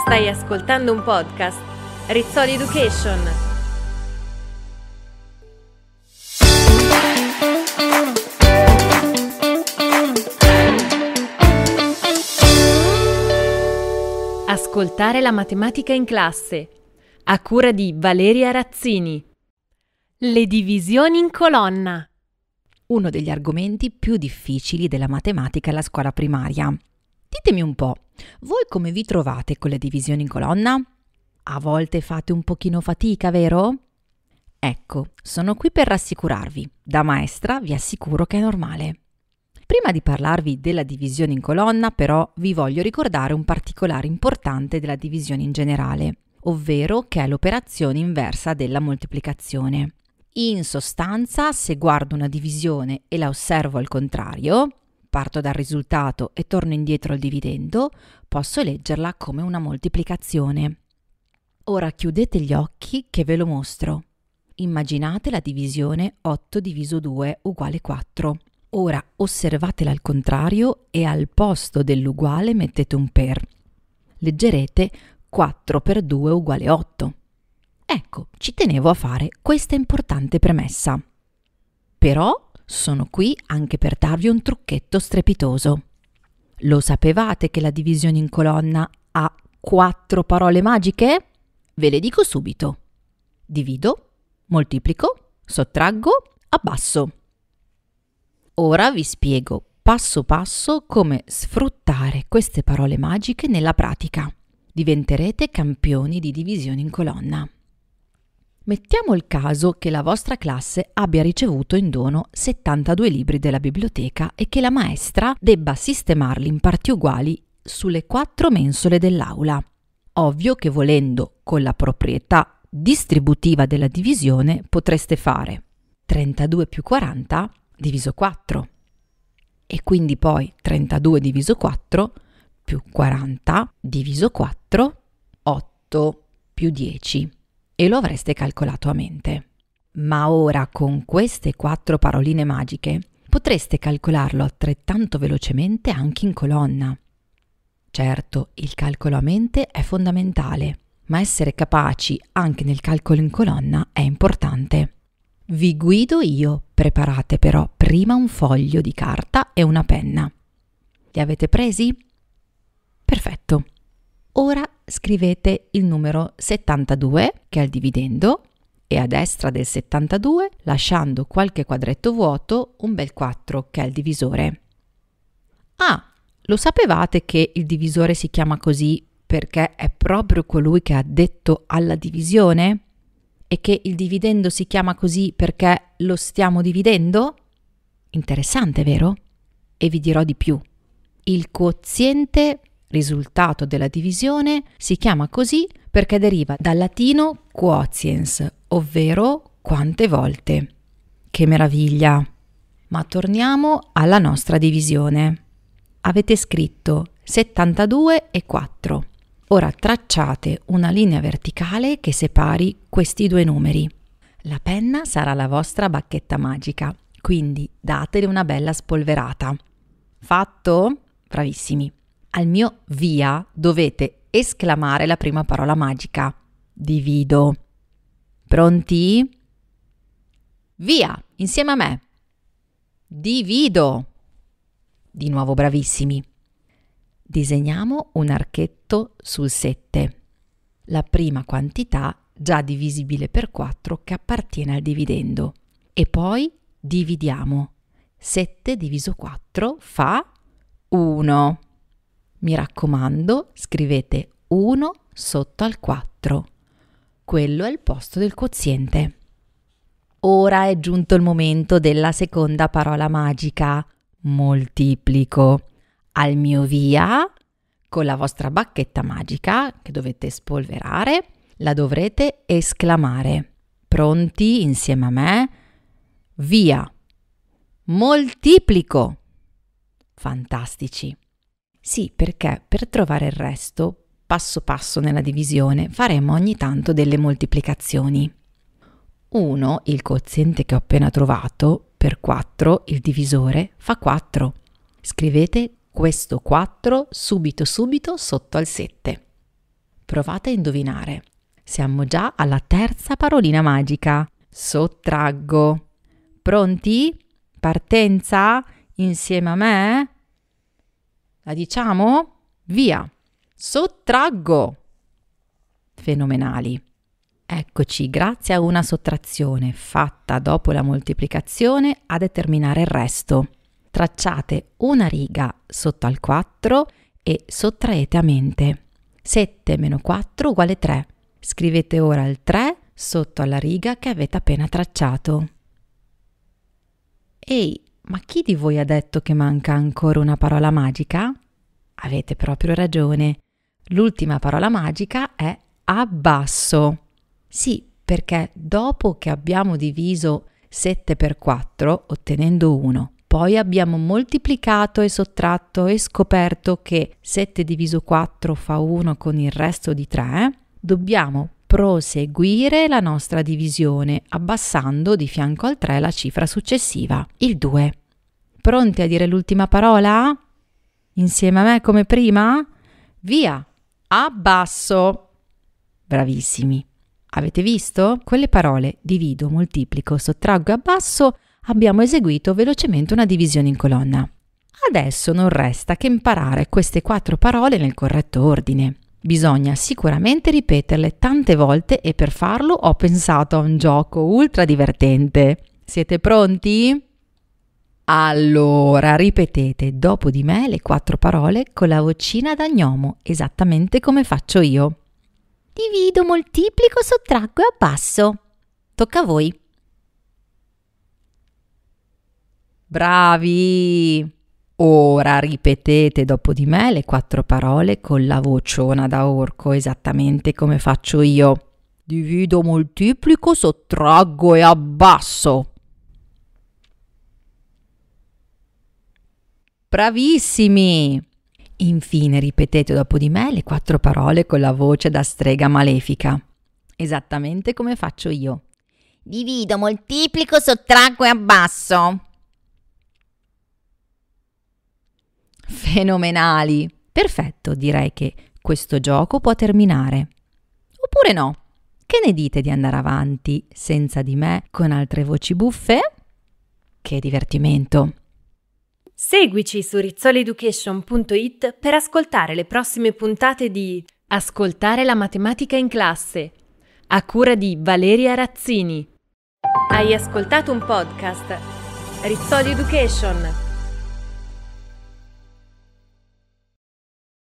Stai ascoltando un podcast Rizzoli Education. Ascoltare la matematica in classe a cura di Valeria Razzini. Le divisioni in colonna. Uno degli argomenti più difficili della matematica alla scuola primaria. Ditemi un po', voi come vi trovate con la divisione in colonna? A volte fate un pochino fatica, vero? Ecco, sono qui per rassicurarvi. Da maestra vi assicuro che è normale. Prima di parlarvi della divisione in colonna, però, vi voglio ricordare un particolare importante della divisione in generale, ovvero che è l'operazione inversa della moltiplicazione. In sostanza, se guardo una divisione e la osservo al contrario, parto dal risultato e torno indietro al dividendo, posso leggerla come una moltiplicazione. Ora chiudete gli occhi che ve lo mostro. Immaginate la divisione 8 diviso 2 uguale 4. Ora osservatela al contrario e al posto dell'uguale mettete un per. Leggerete 4 per 2 uguale 8. Ecco, ci tenevo a fare questa importante premessa. Però sono qui anche per darvi un trucchetto strepitoso. Lo sapevate che la divisione in colonna ha quattro parole magiche? Ve le dico subito. Divido, moltiplico, sottraggo, abbasso. Ora vi spiego passo passo come sfruttare queste parole magiche nella pratica. Diventerete campioni di divisione in colonna. Mettiamo il caso che la vostra classe abbia ricevuto in dono 72 libri della biblioteca e che la maestra debba sistemarli in parti uguali sulle quattro mensole dell'aula. Ovvio che volendo, con la proprietà distributiva della divisione, potreste fare 32 più 40 diviso 4 e quindi poi 32 diviso 4 più 40 diviso 4, 8 più 10 e lo avreste calcolato a mente. Ma ora con queste quattro paroline magiche potreste calcolarlo altrettanto velocemente anche in colonna. Certo, il calcolo a mente è fondamentale, ma essere capaci anche nel calcolo in colonna è importante. Vi guido io, preparate però prima un foglio di carta e una penna. Li avete presi? Perfetto. Ora scrivete il numero 72, che è il dividendo, e a destra del 72, lasciando qualche quadretto vuoto, un bel 4, che è il divisore. Ah, lo sapevate che il divisore si chiama così perché è proprio colui che ha detto alla divisione? E che il dividendo si chiama così perché lo stiamo dividendo? Interessante, vero? E vi dirò di più. Il quoziente risultato della divisione, si chiama così perché deriva dal latino quotiens, ovvero quante volte. Che meraviglia! Ma torniamo alla nostra divisione. Avete scritto 72 e 4. Ora tracciate una linea verticale che separi questi due numeri. La penna sarà la vostra bacchetta magica, quindi datele una bella spolverata. Fatto? Bravissimi! Al mio via dovete esclamare la prima parola magica. Divido. Pronti? Via, insieme a me. Divido. Di nuovo bravissimi. Disegniamo un archetto sul 7. La prima quantità già divisibile per 4 che appartiene al dividendo. E poi dividiamo. 7 diviso 4 fa 1. Mi raccomando, scrivete 1 sotto al 4. Quello è il posto del quoziente. Ora è giunto il momento della seconda parola magica, moltiplico. Al mio via, con la vostra bacchetta magica che dovete spolverare, la dovrete esclamare. Pronti insieme a me? Via! Moltiplico! Fantastici! Sì, perché per trovare il resto, passo passo nella divisione, faremo ogni tanto delle moltiplicazioni. 1, il quoziente che ho appena trovato, per 4, il divisore, fa 4. Scrivete questo 4 subito subito sotto al 7. Provate a indovinare. Siamo già alla terza parolina magica. Sottraggo. Pronti? Partenza? Insieme a me? La diciamo? Via. Sottraggo. Fenomenali. Eccoci, grazie a una sottrazione fatta dopo la moltiplicazione a determinare il resto. Tracciate una riga sotto al 4 e sottraete a mente. 7 meno 4 uguale 3. Scrivete ora il 3 sotto alla riga che avete appena tracciato. Ehi, ma chi di voi ha detto che manca ancora una parola magica? Avete proprio ragione. L'ultima parola magica è abbasso. Sì, perché dopo che abbiamo diviso 7 per 4 ottenendo 1, poi abbiamo moltiplicato e sottratto e scoperto che 7 diviso 4 fa 1 con il resto di 3, dobbiamo proseguire la nostra divisione, abbassando di fianco al 3 la cifra successiva, il 2. Pronti a dire l'ultima parola? Insieme a me come prima? Via! Abbasso! Bravissimi! Avete visto? Con le parole divido, moltiplico, sottraggo e abbasso abbiamo eseguito velocemente una divisione in colonna. Adesso non resta che imparare queste quattro parole nel corretto ordine. Bisogna sicuramente ripeterle tante volte e per farlo ho pensato a un gioco ultra divertente. Siete pronti? Allora, ripetete dopo di me le quattro parole con la vocina da gnomo, esattamente come faccio io. Divido, moltiplico, sottraggo e abbasso. Tocca a voi. Bravi! Ora ripetete dopo di me le quattro parole con la vociona da orco, esattamente come faccio io. Divido, moltiplico, sottraggo e abbasso. Bravissimi! Infine ripetete dopo di me le quattro parole con la voce da strega malefica, esattamente come faccio io. Divido, moltiplico, sottraggo e abbasso. Fenomenali! Perfetto, direi che questo gioco può terminare. Oppure no? Che ne dite di andare avanti senza di me con altre voci buffe? Che divertimento! Seguici su rizzoleducation.it per ascoltare le prossime puntate di Ascoltare la matematica in classe, a cura di Valeria Razzini. Hai ascoltato un podcast? Rizzoli Education.